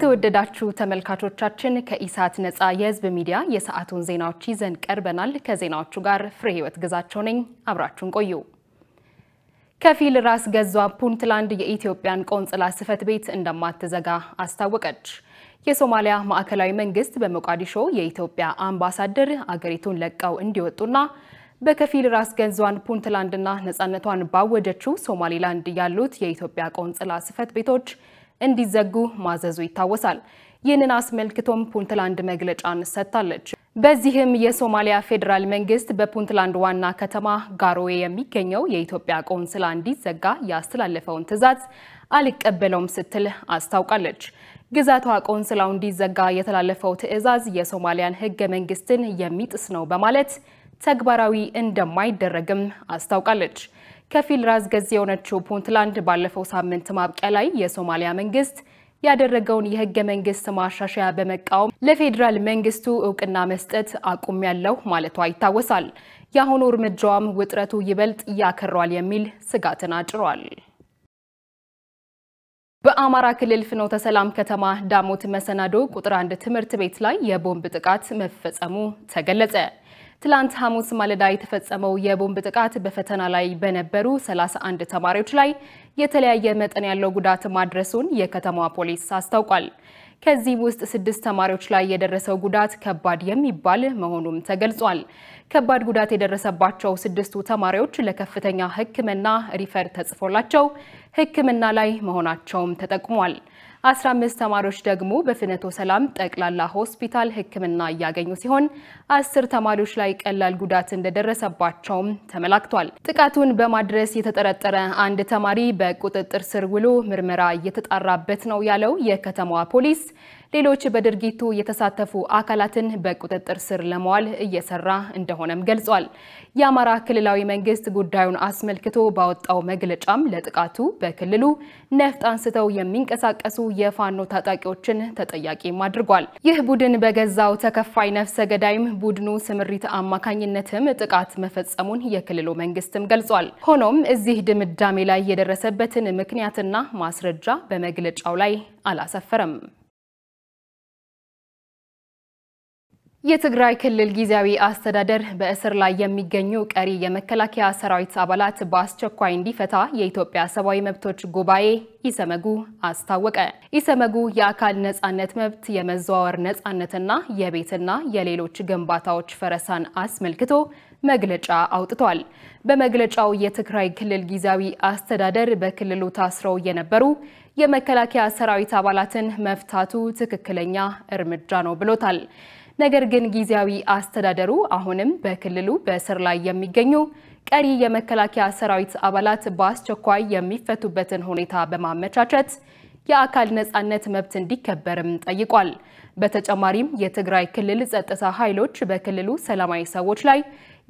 የተወደዳችሁ ተመልካቾቻችን ከኢሳት ነፃ የህዝብ ሚዲያ የሰዓቱን ዜናዎች ይዘን ቀርበናል። ከዜናዎቹ ጋር ፍሬ ህይወት ግዛቸው ነኝ። አብራችሁን ቆዩ። ከፊል ራስ ገዟ ፑንትላንድ የኢትዮጵያን ቆንጽላ ጽህፈት ቤት እንደማትዘጋ አስታወቀች። የሶማሊያ ማዕከላዊ መንግስት በሞቃዲሾ የኢትዮጵያ አምባሳደር አገሪቱን ለቀው እንዲወጡና በከፊል ራስ ገዟን ፑንትላንድና ነፃነቷን ባወጀችው ሶማሊላንድ ያሉት የኢትዮጵያ ቆንጽላ ጽህፈት ቤቶች እንዲዘጉ ማዘዙ ይታወሳል። ይህንን አስመልክቶም ፑንትላንድ መግለጫን ሰጥታለች። በዚህም የሶማሊያ ፌዴራል መንግስት በፑንትላንድ ዋና ከተማ ጋሮዌ የሚገኘው የኢትዮጵያ ቆንስላ እንዲዘጋ ያስተላለፈውን ትዕዛዝ አልቀበለውም ስትል አስታውቃለች። ግዛቷ ቆንስላው እንዲዘጋ የተላለፈው ትዕዛዝ የሶማሊያን ህገ መንግስትን የሚጥስ ነው በማለት ተግባራዊ እንደማይደረግም አስታውቃለች። ከፊል ራስ ገዝ የሆነችው ፑንትላንድ ባለፈው ሳምንት ማብቂያ ላይ የሶማሊያ መንግስት ያደረገውን የህገ መንግስት ማሻሻያ በመቃወም ለፌዴራል መንግስቱ እውቅና መስጠት አቁም ያለው ማለቷ ይታወሳል። የአሁኑ እርምጃዋም ውጥረቱ ይበልጥ ያከሯል የሚል ስጋትን አጭሯል። በአማራ ክልል ፍኖተ ሰላም ከተማ ዳሞት መሰናዶ ቁጥር አንድ ትምህርት ቤት ላይ የቦምብ ጥቃት መፈጸሙ ተገለጸ። ትላንት ሐሙስ ማለዳ የተፈጸመው የቦምብ ጥቃት በፈተና ላይ በነበሩ 31 ተማሪዎች ላይ የተለያየ መጠን ያለው ጉዳት ማድረሱን የከተማዋ ፖሊስ አስታውቋል። ከዚህ ውስጥ ስድስት ተማሪዎች ላይ የደረሰው ጉዳት ከባድ የሚባል መሆኑም ተገልጿል። ከባድ ጉዳት የደረሰባቸው ስድስቱ ተማሪዎች ለከፍተኛ ሕክምና ሪፈር ተጽፎላቸው ሕክምና ላይ መሆናቸውም ተጠቅሟል። 15 ተማሪዎች ደግሞ በፍነቶ ሰላም ጠቅላላ ሆስፒታል ሕክምና እያገኙ ሲሆን አስር ተማሪዎች ላይ ቀላል ጉዳት እንደደረሰባቸውም ተመላክቷል። ጥቃቱን በማድረስ የተጠረጠረ አንድ ተማሪ በቁጥጥር ስር ውሎ ምርመራ እየተጣራበት ነው ያለው የከተማዋ ፖሊስ ሌሎች በድርጊቱ የተሳተፉ አካላትን በቁጥጥር ስር ለመዋል እየሰራ እንደሆነም ገልጿል። የአማራ ክልላዊ መንግስት ጉዳዩን አስመልክቶ ባወጣው መግለጫም ለጥቃቱ በክልሉ ነፍጥ አንስተው የሚንቀሳቀሱ የፋኖ ታጣቂዎችን ተጠያቂም አድርጓል። ይህ ቡድን በገዛው ተከፋይ ነፍሰ ገዳይም ቡድኑ ስምሪት አማካኝነትም ጥቃት መፈጸሙን የክልሉ መንግስትም ገልጿል። ሆኖም እዚህ ድምዳሜ ላይ የደረሰበትን ምክንያትና ማስረጃ በመግለጫው ላይ አላሰፈረም። የትግራይ ክልል ጊዜያዊ አስተዳደር በእስር ላይ የሚገኙ ቀሪ የመከላከያ ሰራዊት አባላት በአስቸኳይ እንዲፈታ የኢትዮጵያ ሰብአዊ መብቶች ጉባኤ ኢሰመጉ አስታወቀ። ኢሰመጉ የአካል ነጻነት መብት፣ የመዘዋወር ነጻነትና የቤትና የሌሎች ግንባታዎች ፈረሳን አስመልክቶ መግለጫ አውጥቷል። በመግለጫው የትግራይ ክልል ጊዜያዊ አስተዳደር በክልሉ ታስረው የነበሩ የመከላከያ ሰራዊት አባላትን መፍታቱ ትክክለኛ እርምጃ ነው ብሎታል። ነገር ግን ጊዜያዊ አስተዳደሩ አሁንም በክልሉ በስር ላይ የሚገኙ ቀሪ የመከላከያ ሰራዊት አባላት በአስቸኳይ የሚፈቱበትን ሁኔታ በማመቻቸት የአካል ነጻነት መብት እንዲከበርም ጠይቋል። በተጨማሪም የትግራይ ክልል ጸጥታ ኃይሎች በክልሉ ሰላማዊ ሰዎች ላይ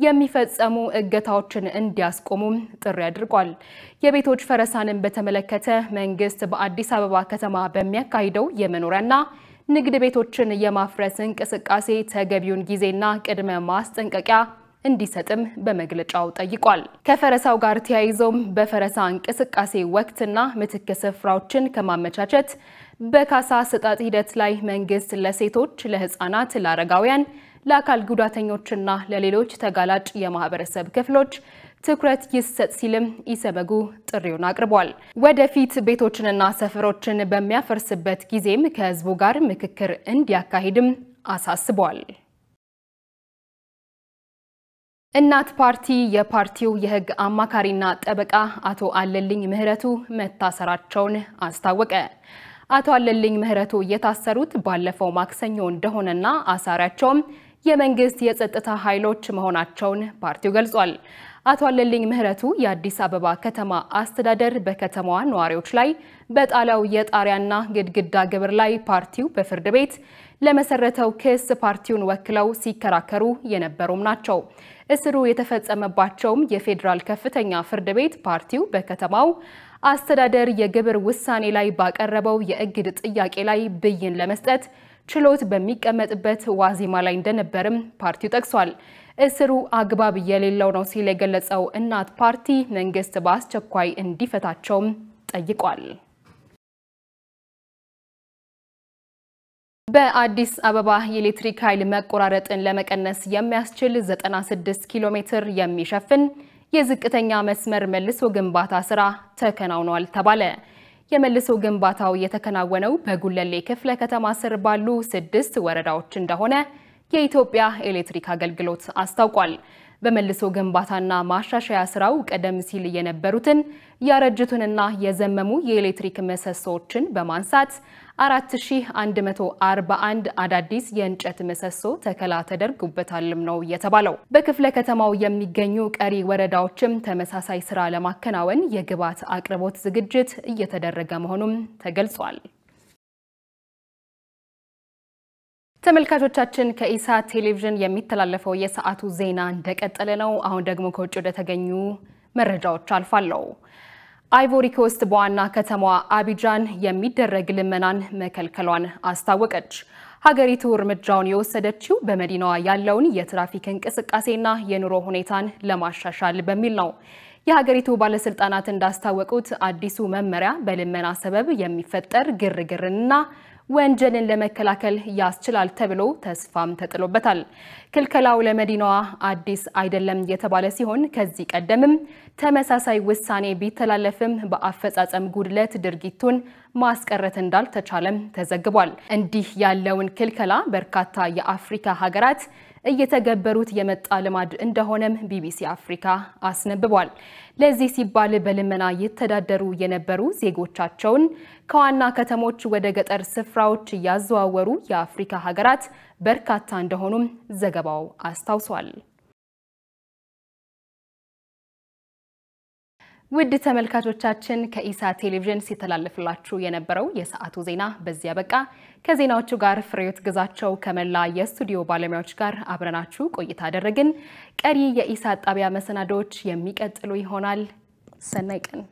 የሚፈጸሙ እገታዎችን እንዲያስቆሙም ጥሪ አድርጓል። የቤቶች ፈረሳንን በተመለከተ መንግስት በአዲስ አበባ ከተማ በሚያካሂደው የመኖሪያና ንግድ ቤቶችን የማፍረስ እንቅስቃሴ ተገቢውን ጊዜና ቅድመ ማስጠንቀቂያ እንዲሰጥም በመግለጫው ጠይቋል። ከፈረሳው ጋር ተያይዞም በፈረሳ እንቅስቃሴ ወቅትና ምትክ ስፍራዎችን ከማመቻቸት በካሳ ስጣት ሂደት ላይ መንግስት ለሴቶች፣ ለህፃናት፣ ለአረጋውያን፣ ለአካል ጉዳተኞችና ለሌሎች ተጋላጭ የማህበረሰብ ክፍሎች ትኩረት ይሰጥ ሲልም ኢሰመጉ ጥሪውን አቅርቧል። ወደፊት ቤቶችንና ሰፈሮችን በሚያፈርስበት ጊዜም ከህዝቡ ጋር ምክክር እንዲያካሂድም አሳስቧል። እናት ፓርቲ የፓርቲው የህግ አማካሪና ጠበቃ አቶ አለልኝ ምህረቱ መታሰራቸውን አስታወቀ። አቶ አለልኝ ምህረቱ የታሰሩት ባለፈው ማክሰኞ እንደሆነና አሳሪያቸውም የመንግስት የጸጥታ ኃይሎች መሆናቸውን ፓርቲው ገልጿል። አቶ አለልኝ ምህረቱ የአዲስ አበባ ከተማ አስተዳደር በከተማዋ ነዋሪዎች ላይ በጣሊያው የጣሪያና ግድግዳ ግብር ላይ ፓርቲው በፍርድ ቤት ለመሰረተው ክስ ፓርቲውን ወክለው ሲከራከሩ የነበሩም ናቸው። እስሩ የተፈጸመባቸውም የፌዴራል ከፍተኛ ፍርድ ቤት ፓርቲው በከተማው አስተዳደር የግብር ውሳኔ ላይ ባቀረበው የእግድ ጥያቄ ላይ ብይን ለመስጠት ችሎት በሚቀመጥበት ዋዜማ ላይ እንደነበርም ፓርቲው ጠቅሷል። እስሩ አግባብ የሌለው ነው ሲል የገለጸው እናት ፓርቲ መንግስት በአስቸኳይ እንዲፈታቸውም ጠይቋል። በአዲስ አበባ የኤሌክትሪክ ኃይል መቆራረጥን ለመቀነስ የሚያስችል 96 ኪሎ ሜትር የሚሸፍን የዝቅተኛ መስመር መልሶ ግንባታ ስራ ተከናውኗል ተባለ። የመልሶ ግንባታው የተከናወነው በጉለሌ ክፍለ ከተማ ስር ባሉ ስድስት ወረዳዎች እንደሆነ የኢትዮጵያ ኤሌክትሪክ አገልግሎት አስታውቋል። በመልሶ ግንባታና ማሻሻያ ስራው ቀደም ሲል የነበሩትን ያረጅቱንና የዘመሙ የኤሌክትሪክ ምሰሶዎችን በማንሳት 4141 አዳዲስ የእንጨት ምሰሶ ተከላ ተደርጉበታልም ነው የተባለው። በክፍለ ከተማው የሚገኙ ቀሪ ወረዳዎችም ተመሳሳይ ስራ ለማከናወን የግብዓት አቅርቦት ዝግጅት እየተደረገ መሆኑም ተገልጿል። ተመልካቾቻችን ከኢሳት ቴሌቪዥን የሚተላለፈው የሰዓቱ ዜና እንደቀጠለ ነው። አሁን ደግሞ ከውጭ ወደ ተገኙ መረጃዎች አልፋለሁ። አይቮሪ ኮስት በዋና ከተማዋ አቢጃን የሚደረግ ልመናን መከልከሏን አስታወቀች። ሀገሪቱ እርምጃውን የወሰደችው በመዲናዋ ያለውን የትራፊክ እንቅስቃሴና የኑሮ ሁኔታን ለማሻሻል በሚል ነው። የሀገሪቱ ባለስልጣናት እንዳስታወቁት አዲሱ መመሪያ በልመና ሰበብ የሚፈጠር ግርግርንና ወንጀልን ለመከላከል ያስችላል ተብሎ ተስፋም ተጥሎበታል። ክልከላው ለመዲናዋ አዲስ አይደለም የተባለ ሲሆን ከዚህ ቀደምም ተመሳሳይ ውሳኔ ቢተላለፍም በአፈጻጸም ጉድለት ድርጊቱን ማስቀረት እንዳልተቻለም ተዘግቧል። እንዲህ ያለውን ክልከላ በርካታ የአፍሪካ ሀገራት እየተገበሩት የመጣ ልማድ እንደሆነም ቢቢሲ አፍሪካ አስነብቧል። ለዚህ ሲባል በልመና የተዳደሩ የነበሩ ዜጎቻቸውን ከዋና ከተሞች ወደ ገጠር ስፍራዎች እያዘዋወሩ የአፍሪካ ሀገራት በርካታ እንደሆኑም ዘገባው አስታውሷል። ውድ ተመልካቾቻችን ከኢሳ ቴሌቪዥን ሲተላለፍላችሁ የነበረው የሰዓቱ ዜና በዚያ በቃ። ከዜናዎቹ ጋር ፍሬዎት ግዛቸው ከመላ የስቱዲዮ ባለሙያዎች ጋር አብረናችሁ ቆይታ አደረግን። ቀሪ የኢሳ ጣቢያ መሰናዶዎች የሚቀጥሉ ይሆናል። ሰናይ ቀን።